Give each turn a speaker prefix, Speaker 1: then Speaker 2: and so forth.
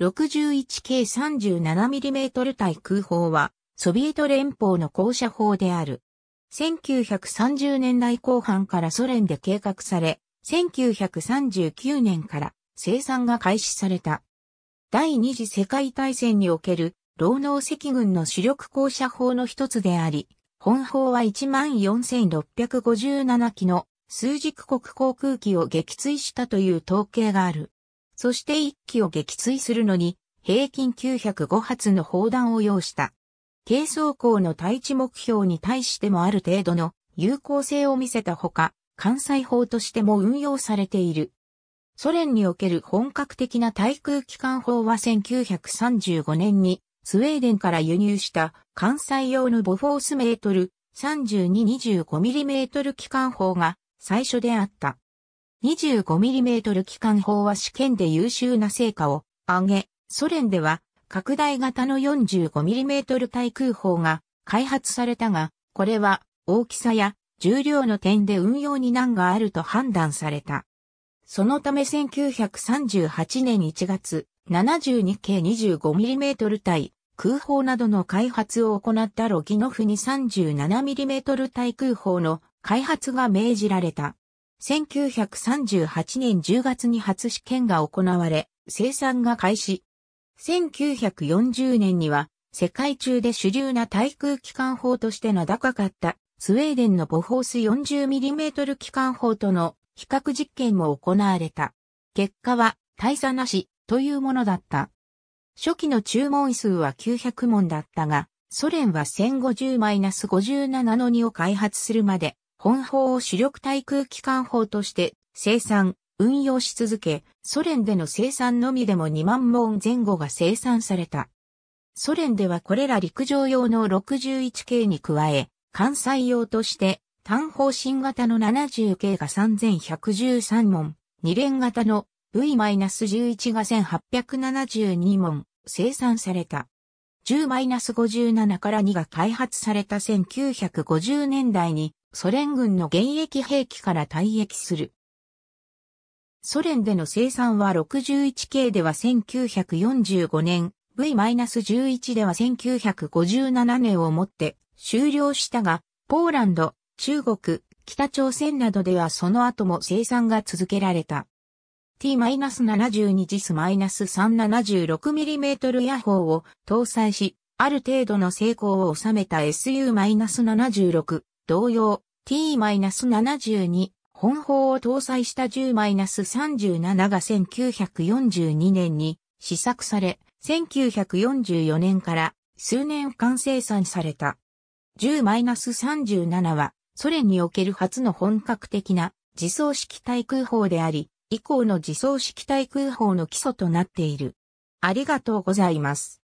Speaker 1: 61 k 37mm 対空砲は、ソビエト連邦の高射砲である。1930年代後半からソ連で計画され、1939年から生産が開始された。第二次世界大戦における労農赤軍の主力高射砲の一つであり、本砲は14,657機の数軸国航空機を撃墜したという統計がある。そして1機を撃墜するのに、平均905発の砲弾を要した。軽装甲の対地目標に対してもある程度の有効性を見せたほか、関西砲としても運用されている。ソ連における本格的な対空機関砲は1935年にスウェーデンから輸入した関西用のボフォースメートル 3225mm 機関砲が最初であった。25mm 機関砲は試験で優秀な成果を上げ、ソ連では拡大型の 45mm 対空砲が開発されたが、これは大きさや重量の点で運用に難があると判断された。そのため1938年1月、72系 25mm 対空砲などの開発を行ったロギノフに 37mm 対空砲の開発が命じられた。1938年10月に初試験が行われ、生産が開始。1940年には、世界中で主流な対空機関砲としての高かったスウェーデンのボホース 40mm 機関砲との比較実験も行われた。結果は大差なしというものだった。初期の注文数は900問だったが、ソ連は1050-57の2を開発するまで本法を主力対空機関法として生産、運用し続け、ソ連での生産のみでも2万門前後が生産された。ソ連ではこれら陸上用の61系に加え、関西用として単方新型の70系が3113門、2連型の V-11 が1872門生産された。10-57から2が開発された1950年代にソ連軍の現役兵器から退役する。ソ連での生産は 61K では1945年、V-11 では1957年をもって終了したが、ポーランド、中国、北朝鮮などではその後も生産が続けられた。T-72 ジス -376mm ヤホを搭載し、ある程度の成功を収めた SU-76 同様、T-72 本砲を搭載した10-37が1942年に試作され、1944年から数年間生産された。10-37はソ連における初の本格的な自走式対空砲であり、以降の自走式対空砲の基礎となっている。ありがとうございます。